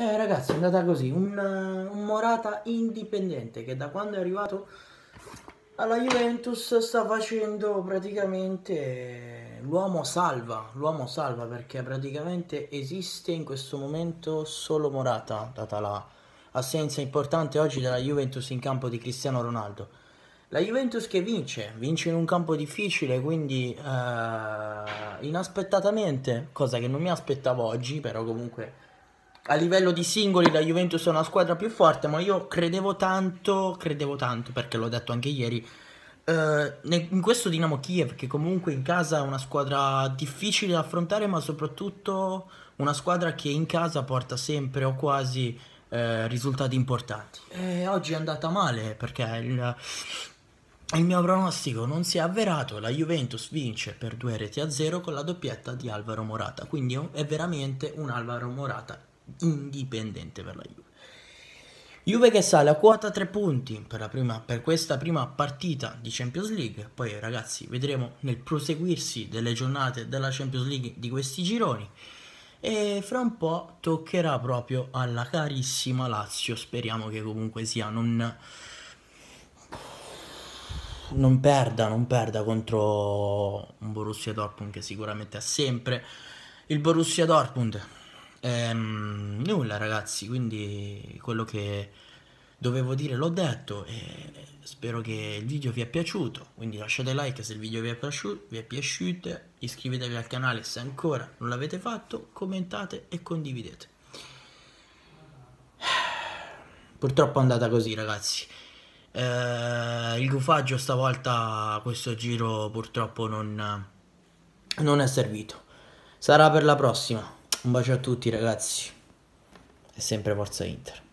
Eh, ragazzi, è andata così, una, eh, un Morata indipendente che da quando è arrivato alla Juventus sta facendo praticamente eh, l'uomo salva, l'uomo salva perché praticamente esiste in questo momento solo Morata, data la assenza importante oggi della Juventus in campo di Cristiano Ronaldo. La Juventus che vince, vince in un campo difficile, quindi eh, inaspettatamente, cosa che non mi aspettavo oggi, però comunque a livello di singoli la Juventus è una squadra più forte, ma io credevo tanto, credevo tanto perché l'ho detto anche ieri, eh, in questo Dinamo Kiev che comunque in casa è una squadra difficile da affrontare, ma soprattutto una squadra che in casa porta sempre o quasi eh, risultati importanti. E oggi è andata male perché il, il mio pronostico non si è avverato, la Juventus vince per due reti a zero con la doppietta di Alvaro Morata, quindi è veramente un Alvaro Morata indipendente per la Juve. Juve che sale a quota 3 punti per, la prima, per questa prima partita di Champions League, poi ragazzi vedremo nel proseguirsi delle giornate della Champions League di questi gironi e fra un po' toccherà proprio alla carissima Lazio, speriamo che comunque sia non, non perda, non perda contro un Borussia Dortmund che sicuramente ha sempre il Borussia Dortmund Ehm, nulla ragazzi, quindi quello che dovevo dire l'ho detto e spero che il video vi è piaciuto, quindi lasciate like se il video vi è, piaciuto, vi è piaciuto, iscrivetevi al canale se ancora non l'avete fatto, commentate e condividete. Purtroppo è andata così ragazzi. Eh, il gufaggio stavolta questo giro purtroppo non, non è servito. Sarà per la prossima. Un bacio a tutti ragazzi. E sempre Forza Inter.